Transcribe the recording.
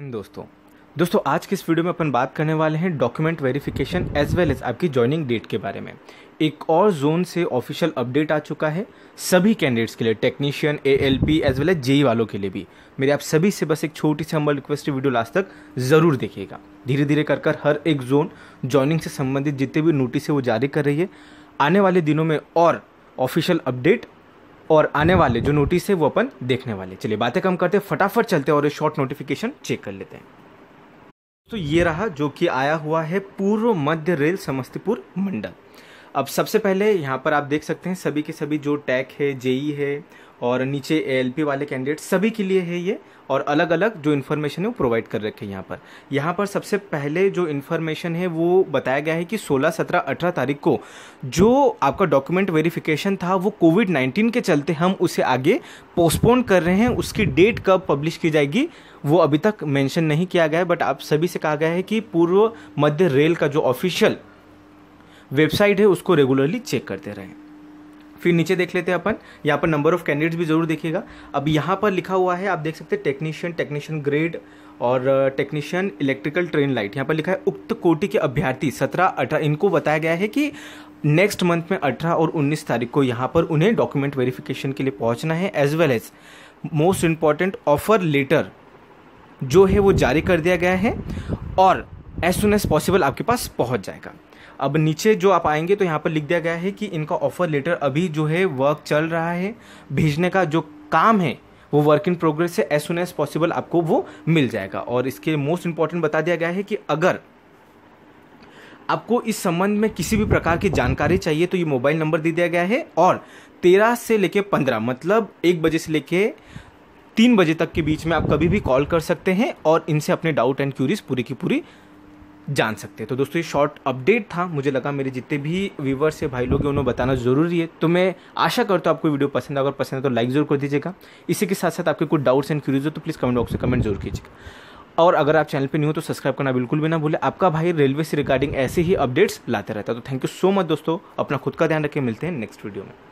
इन दोस्तों दोस्तों आज के इस वीडियो में अपन बात करने वाले हैं document verification as well as आपकी ज्वाइनिंग डेट के बारे में एक और जोन से ऑफिशियल अपडेट आ चुका है सभी कैंडिडेट्स के लिए technician A L P as well as JE वालों के लिए भी मेरे आप सभी से बस एक छोटी सी हम्बल रिक्वेस्ट वीडियो लास्ट तक ज़रूर देखिएगा धीरे धीरे कर कर हर एक जोन ज्वाइनिंग से संबंधित जितने भी नोटिस है वो जारी कर रही है आने वाले दिनों में और ऑफिशियल अपडेट और आने वाले जो नोटिस है वो अपन देखने वाले चलिए बातें कम करते फटाफट चलते और ये शॉर्ट नोटिफिकेशन चेक कर लेते हैं तो ये रहा जो कि आया हुआ है पूर्व मध्य रेल समस्तीपुर मंडल अब सबसे पहले यहाँ पर आप देख सकते हैं सभी के सभी जो टैक है जेई है और नीचे ए वाले कैंडिडेट सभी के लिए है ये और अलग अलग जो इन्फॉर्मेशन है वो प्रोवाइड कर रखे हैं यहाँ पर यहाँ पर सबसे पहले जो इन्फॉर्मेशन है वो बताया गया है कि 16, 17, 18 तारीख को जो आपका डॉक्यूमेंट वेरिफिकेशन था वो कोविड 19 के चलते हम उसे आगे पोस्टपोन कर रहे हैं उसकी डेट कब पब्लिश की जाएगी वो अभी तक मैंशन नहीं किया गया है बट आप सभी से कहा गया है कि पूर्व मध्य रेल का जो ऑफिशियल वेबसाइट है उसको रेगुलरली चेक करते रहें फिर नीचे देख लेते हैं अपन यहाँ पर नंबर ऑफ कैंडिडेट्स भी जरूर देखिएगा अब यहाँ पर लिखा हुआ है आप देख सकते हैं टेक्नीशियन टेक्नीशियन ग्रेड और टेक्नीशियन इलेक्ट्रिकल ट्रेन लाइट यहाँ पर लिखा है उक्त कोटि के अभ्यर्थी सत्रह अठारह इनको बताया गया है कि नेक्स्ट मंथ में अठारह और उन्नीस तारीख को यहाँ पर उन्हें डॉक्यूमेंट वेरिफिकेशन के लिए पहुँचना है as well as most important offer letter जो है वो जारी कर दिया गया है और एज सुन एज पॉसिबल आपके पास पहुंच जाएगा अब नीचे जो आप आएंगे तो यहाँ पर लिख दिया गया है कि इनका ऑफर लेटर अभी जो है वर्क चल रहा है भेजने का जो काम है वो वर्क इन प्रोग्रेस है एज सुन एज पॉसिबल आपको वो मिल जाएगा और इसके मोस्ट इंपॉर्टेंट बता दिया गया है कि अगर आपको इस संबंध में किसी भी प्रकार की जानकारी चाहिए तो ये मोबाइल नंबर दे दिया गया है और तेरह से लेके पंद्रह मतलब एक बजे से लेके तीन बजे तक के बीच में आप कभी भी कॉल कर सकते हैं और इनसे अपने डाउट एंड क्यूरीज पूरी की पूरी जान सकते हैं तो दोस्तों ये शॉर्ट अपडेट था मुझे लगा मेरे जितने भी व्यूवर्स से भाई लोग हैं उन्हें बताना ज़रूरी है तो मैं आशा करता हूँ आपको वीडियो पसंद है अगर पसंद है तो लाइक ज़रूर कर दीजिएगा इसी के साथ साथ आपके कुछ डाउट्स एंड क्यूरीज हो तो प्लीज़ कमेंट बॉक्स में कमेंट जरूर कीजिएगा और अगर आप चैनल पर नहीं हो तो सब्सक्राइब करना बिल्कुल भी ना भूलें आपका भाई रेलवे से रिगार्डिंग ऐसे ही अपडेट्स लाते रहता है तो थैंक यू सो मच दोस्तों अपना खुद का ध्यान रखें मिलते हैं नेक्स्ट वीडियो में